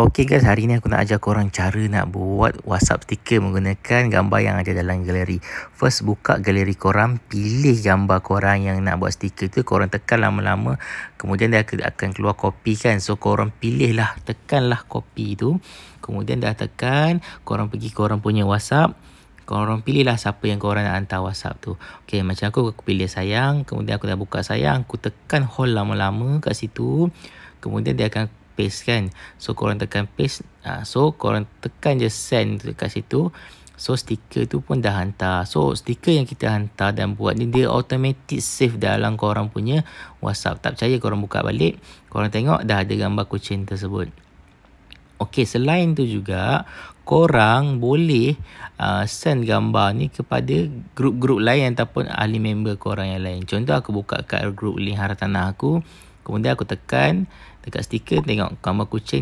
Okay guys, hari ni aku nak ajar korang cara nak buat WhatsApp sticker menggunakan gambar yang ada dalam galeri. First, buka galeri korang, pilih gambar korang yang nak buat sticker tu. Korang tekan lama-lama, kemudian dia akan keluar copy kan. So, korang pilih lah, tekanlah copy tu. Kemudian dah tekan, korang pergi korang punya WhatsApp. Korang pilihlah siapa yang korang nak hantar WhatsApp tu. Okay, macam aku, aku pilih sayang. Kemudian aku dah buka sayang. Aku tekan hold lama-lama kat situ. Kemudian dia akan paste kan so korang tekan paste uh, so korang tekan je send tu dekat situ so stiker tu pun dah hantar so stiker yang kita hantar dan buat ni dia automatic save dalam korang punya whatsapp tak percaya korang buka balik korang tengok dah ada gambar kucing tersebut Okey, selain tu juga, korang boleh uh, send gambar ni kepada grup-grup lain ataupun ahli member korang yang lain. Contoh, aku buka kat grup Lihara Tanah aku. Kemudian aku tekan, dekat stiker tengok gambar kucing